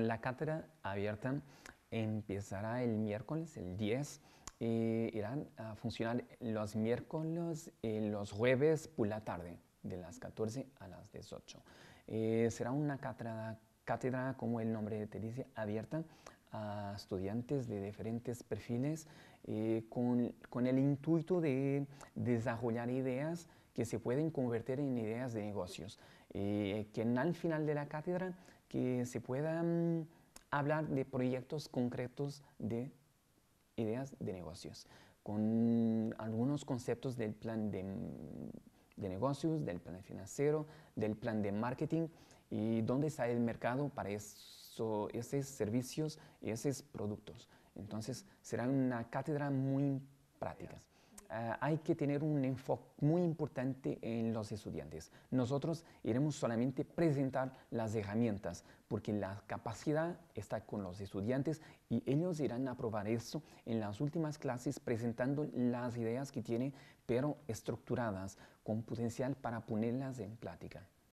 La cátedra abierta empezará el miércoles, el 10. Eh, irán a funcionar los miércoles, y eh, los jueves por la tarde, de las 14 a las 18. Eh, será una cátedra, como el nombre te dice, abierta a estudiantes de diferentes perfiles eh, con, con el intuito de desarrollar ideas que se pueden convertir en ideas de negocios, que al final de la cátedra que se puedan hablar de proyectos concretos de ideas de negocios, con algunos conceptos del plan de, negocios, del plan financiero, del plan de marketing y dónde está el mercado para esos servicios y esos productos. Entonces, será una cátedra muy práctica. Ah, hay que tener un enfoque muy importante en los estudiantes. Nosotros iremos solamente presentar las herramientas, porque la capacidad está con los estudiantes y ellos irán a probar eso en las últimas clases presentando las ideas que tienen, pero estructuradas, con potencial para ponerlas en plática.